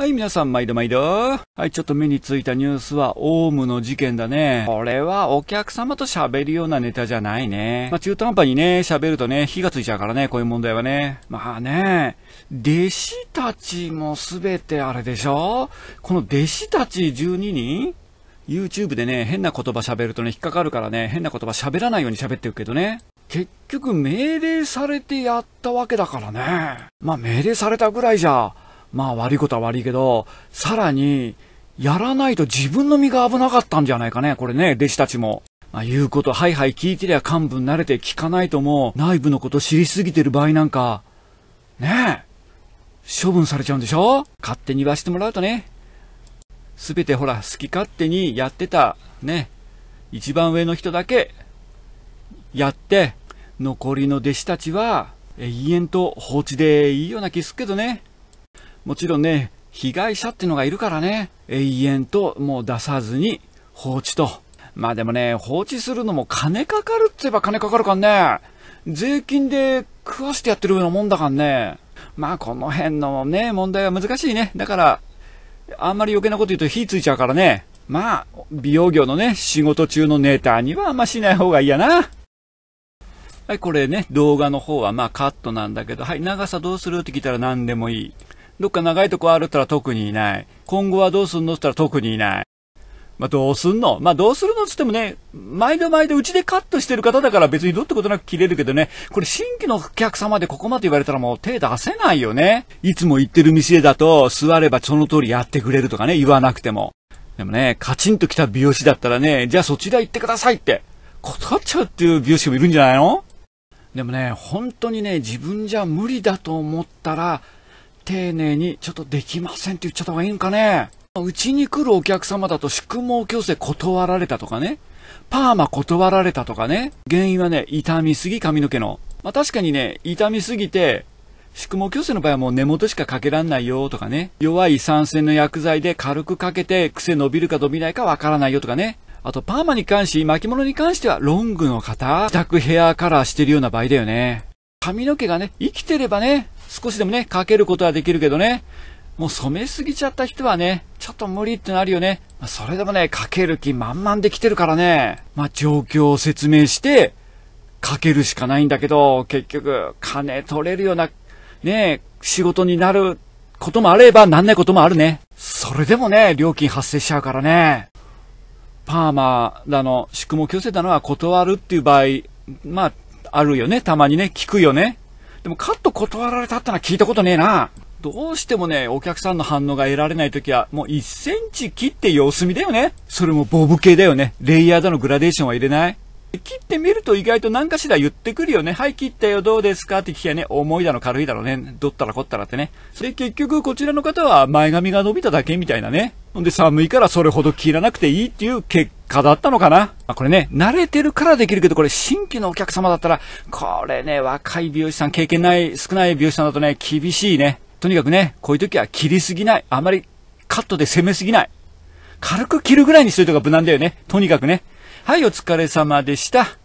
はい、皆さん、毎度毎度。はい、ちょっと目についたニュースは、オウムの事件だね。これは、お客様と喋るようなネタじゃないね。まあ、中途半端にね、喋るとね、火がついちゃうからね、こういう問題はね。まあね、弟子たちもすべてあれでしょこの弟子たち12人 YouTube でね、変な言葉喋るとね、引っかかるからね、変な言葉喋らないように喋ってるけどね。結局命令されてやったわけだからね。まあ命令されたぐらいじゃ、まあ悪いことは悪いけど、さらに、やらないと自分の身が危なかったんじゃないかね、これね、弟子たちも。まあ、言うこと、はいはい聞いてりゃ幹部慣れて聞かないとも、内部のこと知りすぎてる場合なんか、ねえ、処分されちゃうんでしょ勝手に言わしてもらうとね、すべてほら、好き勝手にやってた、ね、一番上の人だけ、やって、残りの弟子たちは、永遠と放置でいいような気すっけどね。もちろんね、被害者ってのがいるからね、永遠ともう出さずに放置と。まあでもね、放置するのも金かかるって言えば金かかるかんね。税金で食わしてやってるようなもんだかんね。まあこの辺のね、問題は難しいね。だから、あんまり余計なこと言うと火ついちゃうからね。まあ、美容業のね、仕事中のネタにはあんましない方がいいやな。はい、これね、動画の方はまあカットなんだけど、はい、長さどうするって聞いたら何でもいい。どっか長いとこあるったら特にいない。今後はどうすんのって言ったら特にいない。まあ、どうすんのまあ、どうするのつってもね、毎度毎度うちでカットしてる方だから別にどうってことなく切れるけどね、これ新規のお客様でここまで言われたらもう手出せないよね。いつも行ってる店だと座ればその通りやってくれるとかね、言わなくても。でもね、カチンと来た美容師だったらね、じゃあそちら行ってくださいって、断っちゃうっていう美容師もいるんじゃないのでもね、本当にね、自分じゃ無理だと思ったら、丁寧にちょっとできませんって言っちゃった方がいいんかね。うちに来るお客様だと宿毛矯正断られたとかね。パーマ断られたとかね。原因はね、痛みすぎ髪の毛の。まあ、確かにね、痛みすぎて、宿毛矯正の場合はもう根元しかかけらんないよとかね。弱い酸性の薬剤で軽くかけて癖伸びるか伸びないかわからないよとかね。あとパーマに関し、巻物に関してはロングの方、自宅ヘアカラーしてるような場合だよね。髪の毛がね、生きてればね、少しでもね、かけることはできるけどね、もう染めすぎちゃった人はね、ちょっと無理ってなるよね。まあ、それでもね、かける気満々できてるからね、まあ、状況を説明して、かけるしかないんだけど、結局、金取れるような、ね、仕事になることもあれば、なんないこともあるね。それでもね、料金発生しちゃうからね。パーマだの、宿毛強制だのは断るっていう場合、まあ、あるよね。たまにね、聞くよね。でもカット断られたってのは聞いたことねえな。どうしてもね、お客さんの反応が得られないときは、もう1センチ切って様子見だよね。それもボブ系だよね。レイヤーだのグラデーションは入れない。切ってみると意外と何かしら言ってくるよね。はい、切ったよ、どうですかって聞きゃね、重いだの軽いだろうね。どったらこったらってね。で、結局こちらの方は前髪が伸びただけみたいなね。ほんで寒いからそれほど切らなくていいっていう結果だったのかな、まあ、これね、慣れてるからできるけど、これ新規のお客様だったら、これね、若い美容師さん、経験ない、少ない美容師さんだとね、厳しいね。とにかくね、こういう時は切りすぎない。あまりカットで攻めすぎない。軽く切るぐらいにしといた方が無難だよね。とにかくね。はい、お疲れ様でした。